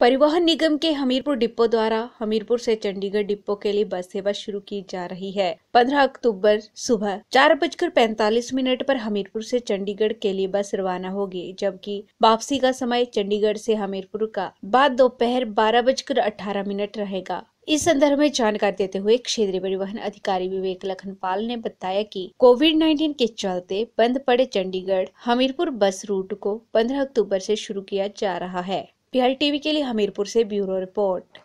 परिवहन निगम के हमीरपुर डिपो द्वारा हमीरपुर से चंडीगढ़ डिपो के लिए बस सेवा शुरू की जा रही है 15 अक्टूबर सुबह चार बजकर पैंतालीस मिनट पर हमीरपुर से चंडीगढ़ के लिए बस रवाना होगी जबकि वापसी का समय चंडीगढ़ से हमीरपुर का बाद दोपहर बारह बजकर अठारह मिनट रहेगा इस संदर्भ में जानकारी देते हुए क्षेत्रीय परिवहन अधिकारी विवेक पाल ने बताया कि कोविड 19 के चलते बंद पड़े चंडीगढ़ हमीरपुर बस रूट को 15 अक्टूबर से शुरू किया जा रहा है टीवी के लिए हमीरपुर से ब्यूरो रिपोर्ट